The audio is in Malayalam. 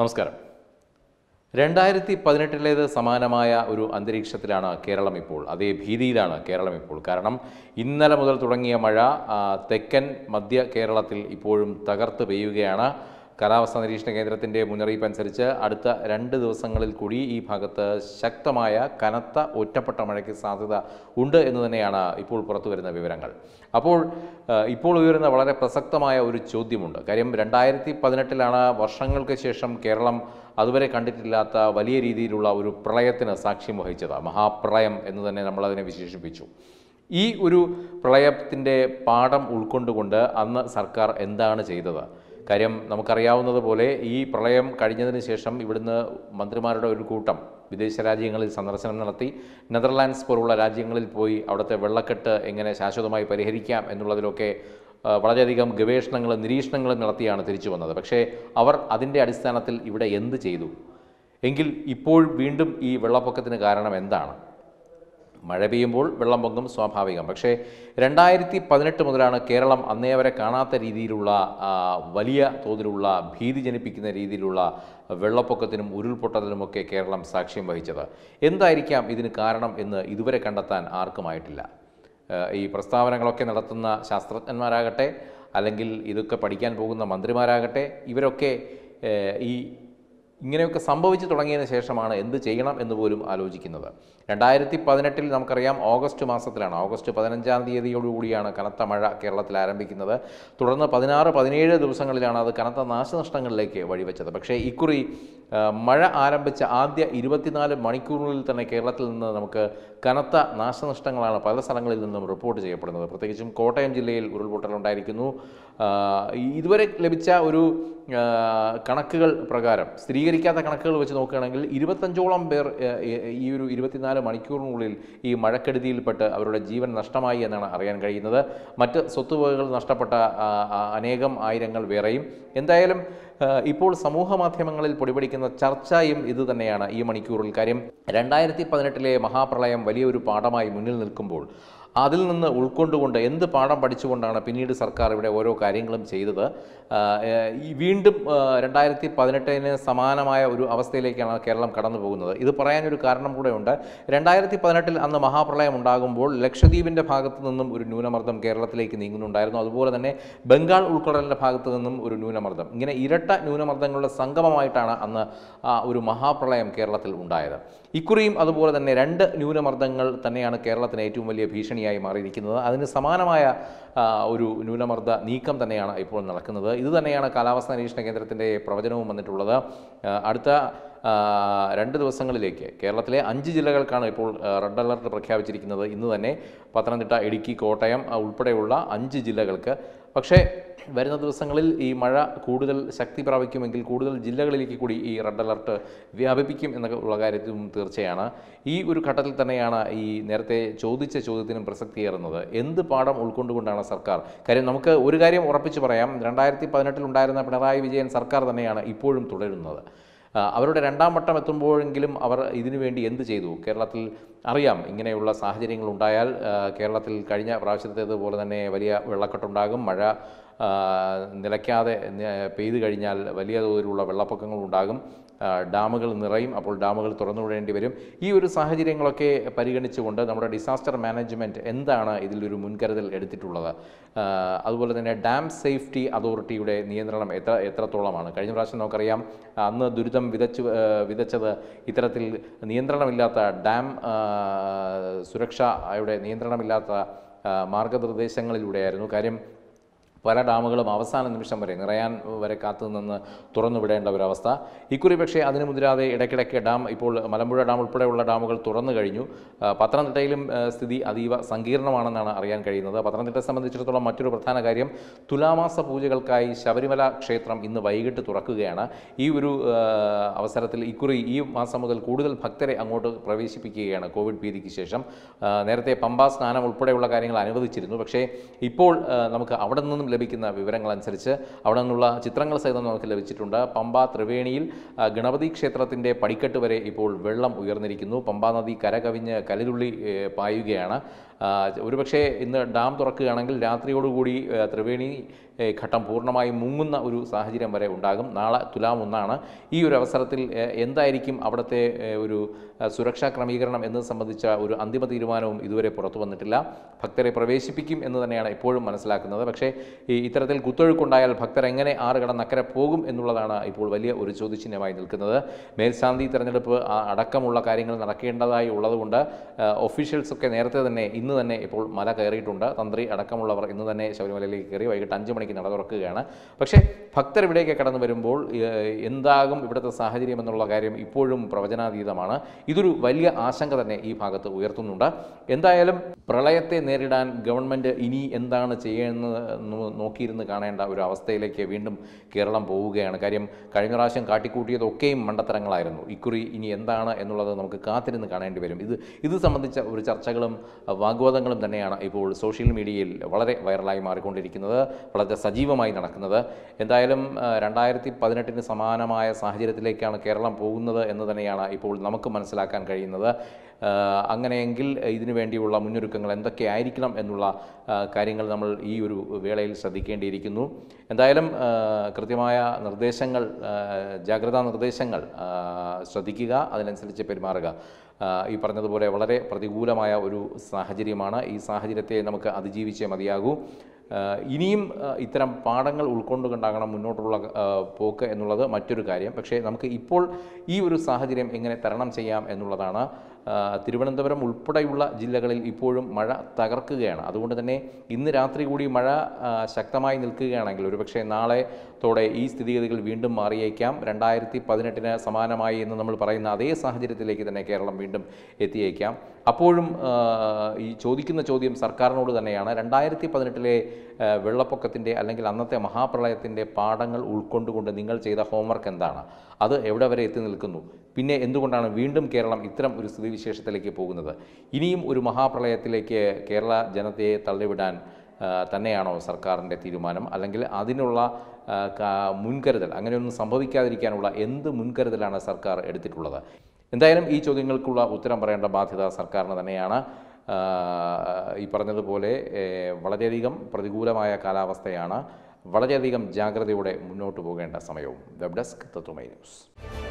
നമസ്കാരം രണ്ടായിരത്തി പതിനെട്ടിലേത് സമാനമായ ഒരു അന്തരീക്ഷത്തിലാണ് കേരളം ഇപ്പോൾ അതേ ഭീതിയിലാണ് കേരളം ഇപ്പോൾ കാരണം ഇന്നലെ മുതൽ തുടങ്ങിയ മഴ തെക്കൻ മധ്യ കേരളത്തിൽ ഇപ്പോഴും തകർത്ത് പെയ്യുകയാണ് കാലാവസ്ഥാ നിരീക്ഷണ കേന്ദ്രത്തിൻ്റെ മുന്നറിയിപ്പ് അനുസരിച്ച് അടുത്ത രണ്ട് ദിവസങ്ങളിൽ കൂടി ഈ ഭാഗത്ത് ശക്തമായ കനത്ത ഒറ്റപ്പെട്ട മഴയ്ക്ക് സാധ്യത ഉണ്ട് എന്ന് തന്നെയാണ് ഇപ്പോൾ പുറത്തു വരുന്ന വിവരങ്ങൾ അപ്പോൾ ഇപ്പോൾ ഉയരുന്ന വളരെ പ്രസക്തമായ ഒരു ചോദ്യമുണ്ട് കാര്യം രണ്ടായിരത്തി പതിനെട്ടിലാണ് വർഷങ്ങൾക്ക് ശേഷം കേരളം അതുവരെ കണ്ടിട്ടില്ലാത്ത വലിയ രീതിയിലുള്ള ഒരു പ്രളയത്തിന് സാക്ഷ്യം വഹിച്ചത് മഹാപ്രളയം എന്ന് തന്നെ നമ്മളതിനെ വിശേഷിപ്പിച്ചു ഈ ഒരു പ്രളയത്തിൻ്റെ പാഠം ഉൾക്കൊണ്ടുകൊണ്ട് അന്ന് സർക്കാർ എന്താണ് ചെയ്തത് കാര്യം പോലെ ഈ പ്രളയം കഴിഞ്ഞതിന് ശേഷം ഇവിടുന്ന് മന്ത്രിമാരുടെ ഒരു കൂട്ടം വിദേശ രാജ്യങ്ങളിൽ സന്ദർശനം നടത്തി നെതർലാൻഡ്സ് പോലുള്ള രാജ്യങ്ങളിൽ പോയി അവിടുത്തെ വെള്ളക്കെട്ട് എങ്ങനെ ശാശ്വതമായി പരിഹരിക്കാം എന്നുള്ളതിലൊക്കെ വളരെയധികം ഗവേഷണങ്ങളും നിരീക്ഷണങ്ങളും നടത്തിയാണ് തിരിച്ചു വന്നത് പക്ഷേ അവർ അതിൻ്റെ അടിസ്ഥാനത്തിൽ ഇവിടെ എന്ത് ചെയ്തു എങ്കിൽ ഇപ്പോൾ വീണ്ടും ഈ വെള്ളപ്പൊക്കത്തിന് കാരണം എന്താണ് മഴ പെയ്യുമ്പോൾ വെള്ളം പൊങ്ങും സ്വാഭാവികം പക്ഷേ രണ്ടായിരത്തി പതിനെട്ട് മുതലാണ് കേരളം അന്നേ വരെ കാണാത്ത രീതിയിലുള്ള വലിയ തോതിലുള്ള ഭീതി ജനിപ്പിക്കുന്ന രീതിയിലുള്ള വെള്ളപ്പൊക്കത്തിനും ഉരുൾപൊട്ടത്തിനുമൊക്കെ കേരളം സാക്ഷ്യം വഹിച്ചത് എന്തായിരിക്കാം ഇതിന് കാരണം എന്ന് ഇതുവരെ കണ്ടെത്താൻ ആർക്കുമായിട്ടില്ല ഈ പ്രസ്താവനകളൊക്കെ നടത്തുന്ന ശാസ്ത്രജ്ഞന്മാരാകട്ടെ അല്ലെങ്കിൽ ഇതൊക്കെ പഠിക്കാൻ പോകുന്ന മന്ത്രിമാരാകട്ടെ ഇവരൊക്കെ ഈ ഇങ്ങനെയൊക്കെ സംഭവിച്ചു തുടങ്ങിയതിന് ശേഷമാണ് എന്ത് ചെയ്യണം എന്ന് പോലും ആലോചിക്കുന്നത് രണ്ടായിരത്തി പതിനെട്ടിൽ നമുക്കറിയാം ഓഗസ്റ്റ് മാസത്തിലാണ് ഓഗസ്റ്റ് പതിനഞ്ചാം തീയതിയോടുകൂടിയാണ് കനത്ത മഴ കേരളത്തിൽ ആരംഭിക്കുന്നത് തുടർന്ന് പതിനാറ് പതിനേഴ് ദിവസങ്ങളിലാണ് അത് കനത്ത നാശനഷ്ടങ്ങളിലേക്ക് വഴിവെച്ചത് പക്ഷേ ഇക്കുറി മഴ ആരംഭിച്ച ആദ്യ ഇരുപത്തിനാല് മണിക്കൂറുകളിൽ തന്നെ കേരളത്തിൽ നിന്ന് നമുക്ക് കനത്ത നാശനഷ്ടങ്ങളാണ് പല സ്ഥലങ്ങളിൽ നിന്നും റിപ്പോർട്ട് ചെയ്യപ്പെടുന്നത് പ്രത്യേകിച്ചും കോട്ടയം ജില്ലയിൽ ഉരുൾപൊട്ടലുണ്ടായിരിക്കുന്നു ഇതുവരെ ലഭിച്ച ഒരു കണക്കുകൾ പ്രകാരം സ്ഥിരീകരിക്കാത്ത കണക്കുകൾ വെച്ച് നോക്കുകയാണെങ്കിൽ ഇരുപത്തഞ്ചോളം പേർ ഈ ഒരു ഇരുപത്തിനാല് മണിക്കൂറിനുള്ളിൽ ഈ മഴക്കെടുതിയിൽപ്പെട്ട് അവരുടെ ജീവൻ നഷ്ടമായി എന്നാണ് അറിയാൻ കഴിയുന്നത് മറ്റ് സ്വത്തുവകകൾ നഷ്ടപ്പെട്ട അനേകം ആയിരങ്ങൾ വേറെയും എന്തായാലും ഇപ്പോൾ സമൂഹ മാധ്യമങ്ങളിൽ പൊടിപിടിക്കുന്ന ചർച്ചയും ഇത് തന്നെയാണ് ഈ മണിക്കൂറിൽ കാര്യം രണ്ടായിരത്തി പതിനെട്ടിലെ മഹാപ്രളയം വലിയൊരു പാഠമായി മുന്നിൽ നിൽക്കുമ്പോൾ അതിൽ നിന്ന് ഉൾക്കൊണ്ടുകൊണ്ട് എന്ത് പാഠം പഠിച്ചുകൊണ്ടാണ് പിന്നീട് സർക്കാർ ഇവിടെ ഓരോ കാര്യങ്ങളും ചെയ്തത് വീണ്ടും രണ്ടായിരത്തി പതിനെട്ടിന് സമാനമായ ഒരു അവസ്ഥയിലേക്കാണ് കേരളം കടന്നു പോകുന്നത് ഇത് പറയാനൊരു കാരണം കൂടെ ഉണ്ട് രണ്ടായിരത്തി പതിനെട്ടിൽ അന്ന് മഹാപ്രളയം ഉണ്ടാകുമ്പോൾ ലക്ഷദ്വീപിൻ്റെ ഭാഗത്തു നിന്നും ഒരു ന്യൂനമർദ്ദം കേരളത്തിലേക്ക് നീങ്ങുന്നുണ്ടായിരുന്നു അതുപോലെ തന്നെ ബംഗാൾ ഉൾക്കടലിൻ്റെ ഭാഗത്തു നിന്നും ഒരു ന്യൂനമർദ്ദം ഇങ്ങനെ ഇരട്ട ന്യൂനമർദ്ദങ്ങളുടെ സംഗമമായിട്ടാണ് അന്ന് ഒരു മഹാപ്രളയം കേരളത്തിൽ ഉണ്ടായത് ഇക്കുറിയും അതുപോലെ തന്നെ രണ്ട് ന്യൂനമർദ്ദങ്ങൾ തന്നെയാണ് കേരളത്തിന് ഏറ്റവും വലിയ ഭീഷണി ഭീഷണിയായി മാറിയിരിക്കുന്നത് അതിന് സമാനമായ ഒരു ന്യൂനമർദ്ദ നീക്കം തന്നെയാണ് ഇപ്പോൾ നടക്കുന്നത് ഇത് തന്നെയാണ് കാലാവസ്ഥാ നിരീക്ഷണ കേന്ദ്രത്തിൻ്റെ പ്രവചനവും വന്നിട്ടുള്ളത് അടുത്ത രണ്ട് ദിവസങ്ങളിലേക്ക് കേരളത്തിലെ അഞ്ച് ജില്ലകൾക്കാണ് ഇപ്പോൾ റെഡ് അലർട്ട് പ്രഖ്യാപിച്ചിരിക്കുന്നത് ഇന്ന് തന്നെ പത്തനംതിട്ട ഇടുക്കി കോട്ടയം ഉൾപ്പെടെയുള്ള അഞ്ച് ജില്ലകൾക്ക് പക്ഷേ വരുന്ന ദിവസങ്ങളിൽ ഈ മഴ കൂടുതൽ ശക്തി പ്രാപിക്കുമെങ്കിൽ കൂടുതൽ ജില്ലകളിലേക്ക് കൂടി ഈ റെഡ് അലർട്ട് വ്യാപിപ്പിക്കും എന്നൊക്കെ ഉള്ള കാര്യത്തിലും തീർച്ചയാണ് ഈ ഒരു ഘട്ടത്തിൽ തന്നെയാണ് ഈ നേരത്തെ ചോദിച്ച ചോദ്യത്തിനും പ്രസക്തിയേറുന്നത് എന്ത് പാഠം ഉൾക്കൊണ്ടുകൊണ്ടാണ് സർക്കാർ കാര്യം നമുക്ക് ഒരു കാര്യം ഉറപ്പിച്ചു പറയാം രണ്ടായിരത്തി പതിനെട്ടിൽ ഉണ്ടായിരുന്ന പിണറായി വിജയൻ സർക്കാർ തന്നെയാണ് ഇപ്പോഴും തുടരുന്നത് അവരുടെ രണ്ടാം വട്ടം എത്തുമ്പോഴെങ്കിലും അവർ ഇതിനു വേണ്ടി എന്ത് ചെയ്തു കേരളത്തിൽ അറിയാം ഇങ്ങനെയുള്ള സാഹചര്യങ്ങൾ ഉണ്ടായാൽ കേരളത്തിൽ കഴിഞ്ഞ പ്രാവശ്യത്തേതുപോലെ തന്നെ വലിയ വെള്ളക്കെട്ടുണ്ടാകും മഴ നിലയ്ക്കാതെ പെയ്തു കഴിഞ്ഞാൽ വലിയ തോതിലുള്ള വെള്ളപ്പൊക്കങ്ങളുണ്ടാകും ഡാമുകൾ നിറയും അപ്പോൾ ഡാമുകൾ തുറന്നുവിടേണ്ടി വരും ഈ ഒരു സാഹചര്യങ്ങളൊക്കെ പരിഗണിച്ചുകൊണ്ട് നമ്മുടെ ഡിസാസ്റ്റർ മാനേജ്മെൻറ്റ് എന്താണ് ഇതിലൊരു മുൻകരുതൽ എടുത്തിട്ടുള്ളത് അതുപോലെ തന്നെ ഡാം സേഫ്റ്റി അതോറിറ്റിയുടെ നിയന്ത്രണം എത്ര എത്രത്തോളമാണ് കഴിഞ്ഞ പ്രാവശ്യം നമുക്കറിയാം അന്ന് ദുരിതം വിതച്ച് വിതച്ചത് ഇത്തരത്തിൽ നിയന്ത്രണമില്ലാത്ത ഡാം സുരക്ഷയുടെ നിയന്ത്രണമില്ലാത്ത മാർഗനിർദ്ദേശങ്ങളിലൂടെയായിരുന്നു കാര്യം പല ഡാമുകളും അവസാന നിമിഷം വരെ നിറയാൻ വരെ കാത്തു നിന്ന് തുറന്നുവിടേണ്ട ഒരവസ്ഥ ഇക്കുറി പക്ഷേ അതിന് മുതിരാതെ ഇടയ്ക്കിടയ്ക്ക് ഡാം ഇപ്പോൾ മലമ്പുഴ ഡാം ഉൾപ്പെടെയുള്ള ഡാമുകൾ തുറന്നു കഴിഞ്ഞു പത്തനംതിട്ടയിലും സ്ഥിതി അതീവ സങ്കീർണമാണെന്നാണ് അറിയാൻ കഴിയുന്നത് പത്തനംതിട്ടയെ സംബന്ധിച്ചിടത്തോളം മറ്റൊരു പ്രധാന കാര്യം തുലാമാസ പൂജകൾക്കായി ശബരിമല ക്ഷേത്രം ഇന്ന് വൈകിട്ട് തുറക്കുകയാണ് ഈ ഒരു അവസരത്തിൽ ഇക്കുറി ഈ മാസം മുതൽ കൂടുതൽ ഭക്തരെ അങ്ങോട്ട് പ്രവേശിപ്പിക്കുകയാണ് കോവിഡ് ഭീതിക്ക് ശേഷം നേരത്തെ പമ്പാ സ്നാനം ഉൾപ്പെടെയുള്ള കാര്യങ്ങൾ അനുവദിച്ചിരുന്നു പക്ഷേ ഇപ്പോൾ നമുക്ക് അവിടെ നിന്നും ലഭിക്കുന്ന അനുസരിച്ച് അവിടെ നിന്നുള്ള ചിത്രങ്ങൾ സഹിതം നമുക്ക് ലഭിച്ചിട്ടുണ്ട് പമ്പ ത്രിവേണിയിൽ ഗണപതി ക്ഷേത്രത്തിൻ്റെ പടിക്കെട്ട് വരെ ഇപ്പോൾ വെള്ളം ഉയർന്നിരിക്കുന്നു പമ്പാ നദി കരകവിഞ്ഞ് കലിലുള്ളി പായുകയാണ് ഒരുപക്ഷേ ഇന്ന് ഡാം തുറക്കുകയാണെങ്കിൽ രാത്രിയോടുകൂടി ത്രിവേണി ഘട്ടം പൂർണ്ണമായും മുങ്ങുന്ന ഒരു സാഹചര്യം വരെ ഉണ്ടാകും നാളെ തുലാം ഒന്നാണ് ഈ ഒരു അവസരത്തിൽ എന്തായിരിക്കും അവിടുത്തെ ഒരു സുരക്ഷാ ക്രമീകരണം എന്നത് സംബന്ധിച്ച ഒരു അന്തിമ തീരുമാനവും ഇതുവരെ പുറത്തു വന്നിട്ടില്ല ഭക്തരെ പ്രവേശിപ്പിക്കും എന്ന് തന്നെയാണ് ഇപ്പോഴും മനസ്സിലാക്കുന്നത് പക്ഷേ ഈ ഇത്തരത്തിൽ കുത്തൊഴുക്കുണ്ടായാൽ ഭക്തർ എങ്ങനെ ആറ് കടന്നക്കരെ പോകും എന്നുള്ളതാണ് ഇപ്പോൾ വലിയ ഒരു ചോദ്യചിഹ്നമായി നിൽക്കുന്നത് മേൽശാന്തി തെരഞ്ഞെടുപ്പ് അടക്കമുള്ള കാര്യങ്ങൾ നടക്കേണ്ടതായി ഉള്ളതുകൊണ്ട് ഒഫീഷ്യൽസൊക്കെ നേരത്തെ തന്നെ ഇന്ന് ഇന്ന് തന്നെ ഇപ്പോൾ മല കയറിയിട്ടുണ്ട് തന്ത്രി അടക്കമുള്ളവർ ഇന്ന് തന്നെ ശബരിമലയിലേക്ക് കയറി വൈകിട്ട് അഞ്ച് മണിക്ക് നട തുറക്കുകയാണ് പക്ഷേ ഭക്തർ ഇവിടേക്ക് കടന്നു വരുമ്പോൾ എന്താകും ഇവിടുത്തെ സാഹചര്യം എന്നുള്ള കാര്യം ഇപ്പോഴും പ്രവചനാതീതമാണ് ഇതൊരു വലിയ ആശങ്ക തന്നെ ഈ ഭാഗത്ത് ഉയർത്തുന്നുണ്ട് എന്തായാലും പ്രളയത്തെ നേരിടാൻ ഗവൺമെൻറ് ഇനി എന്താണ് ചെയ്യുന്നത് നോക്കിയിരുന്ന് കാണേണ്ട ഒരു അവസ്ഥയിലേക്ക് വീണ്ടും കേരളം പോവുകയാണ് കാര്യം കഴിഞ്ഞ പ്രാവശ്യം കാട്ടിക്കൂട്ടിയതൊക്കെയും മണ്ടത്തരങ്ങളായിരുന്നു ഇക്കുറി ഇനി എന്താണ് എന്നുള്ളത് നമുക്ക് കാത്തിരുന്ന് കാണേണ്ടി വരും ഇത് ഇത് സംബന്ധിച്ച ഒരു ചർച്ചകളും വാഗ് വാഗ്വാദങ്ങളും തന്നെയാണ് ഇപ്പോൾ സോഷ്യൽ മീഡിയയിൽ വളരെ വൈറലായി മാറിക്കൊണ്ടിരിക്കുന്നത് വളരെ സജീവമായി നടക്കുന്നത് എന്തായാലും രണ്ടായിരത്തി പതിനെട്ടിന് സമാനമായ സാഹചര്യത്തിലേക്കാണ് കേരളം പോകുന്നത് എന്ന് തന്നെയാണ് ഇപ്പോൾ നമുക്ക് മനസ്സിലാക്കാൻ കഴിയുന്നത് അങ്ങനെയെങ്കിൽ ഇതിനു വേണ്ടിയുള്ള മുന്നൊരുക്കങ്ങൾ എന്തൊക്കെയായിരിക്കണം എന്നുള്ള കാര്യങ്ങൾ നമ്മൾ ഈ ഒരു വേളയിൽ ശ്രദ്ധിക്കേണ്ടിയിരിക്കുന്നു എന്തായാലും കൃത്യമായ നിർദ്ദേശങ്ങൾ ജാഗ്രതാ നിർദ്ദേശങ്ങൾ ശ്രദ്ധിക്കുക അതിനനുസരിച്ച് പെരുമാറുക ഈ പറഞ്ഞതുപോലെ വളരെ പ്രതികൂലമായ ഒരു സാഹചര്യമാണ് ഈ സാഹചര്യത്തെ നമുക്ക് അതിജീവിച്ചേ മതിയാകൂ ഇനിയും ഇത്തരം പാഠങ്ങൾ ഉൾക്കൊണ്ടുകൊണ്ടാകണം മുന്നോട്ടുള്ള പോക്ക് എന്നുള്ളത് മറ്റൊരു കാര്യം പക്ഷേ നമുക്ക് ഇപ്പോൾ ഈ ഒരു സാഹചര്യം എങ്ങനെ തരണം ചെയ്യാം എന്നുള്ളതാണ് തിരുവനന്തപുരം ഉൾപ്പെടെയുള്ള ജില്ലകളിൽ ഇപ്പോഴും മഴ തകർക്കുകയാണ് അതുകൊണ്ട് തന്നെ ഇന്ന് രാത്രി കൂടി മഴ ശക്തമായി നിൽക്കുകയാണെങ്കിൽ ഒരുപക്ഷെ നാളെ ത്തോടെ ഈ സ്ഥിതിഗതികൾ വീണ്ടും മാറിയേക്കാം രണ്ടായിരത്തി പതിനെട്ടിന് സമാനമായി എന്ന് നമ്മൾ പറയുന്ന അതേ സാഹചര്യത്തിലേക്ക് തന്നെ കേരളം വീണ്ടും എത്തിയേക്കാം അപ്പോഴും ഈ ചോദിക്കുന്ന ചോദ്യം സർക്കാരിനോട് തന്നെയാണ് രണ്ടായിരത്തി പതിനെട്ടിലെ വെള്ളപ്പൊക്കത്തിൻ്റെ അല്ലെങ്കിൽ അന്നത്തെ മഹാപ്രളയത്തിൻ്റെ പാഠങ്ങൾ ഉൾക്കൊണ്ടുകൊണ്ട് നിങ്ങൾ ചെയ്ത ഹോംവർക്ക് എന്താണ് അത് എവിടെ വരെ എത്തി നിൽക്കുന്നു പിന്നെ എന്തുകൊണ്ടാണ് വീണ്ടും കേരളം ഇത്തരം ഒരു സ്ഥിതിവിശേഷത്തിലേക്ക് പോകുന്നത് ഇനിയും ഒരു മഹാപ്രളയത്തിലേക്ക് കേരള ജനതയെ തള്ളിവിടാൻ തന്നെയാണോ സർക്കാരിൻ്റെ തീരുമാനം അല്ലെങ്കിൽ അതിനുള്ള മുൻകരുതൽ അങ്ങനെയൊന്നും സംഭവിക്കാതിരിക്കാനുള്ള എന്ത് മുൻകരുതലാണ് സർക്കാർ എടുത്തിട്ടുള്ളത് എന്തായാലും ഈ ചോദ്യങ്ങൾക്കുള്ള ഉത്തരം പറയേണ്ട ബാധ്യത സർക്കാരിന് തന്നെയാണ് ഈ പറഞ്ഞതുപോലെ വളരെയധികം പ്രതികൂലമായ കാലാവസ്ഥയാണ് വളരെയധികം ജാഗ്രതയോടെ മുന്നോട്ട് പോകേണ്ട സമയവും വെബ് ഡെസ്ക് തത്വമൈ ന്യൂസ്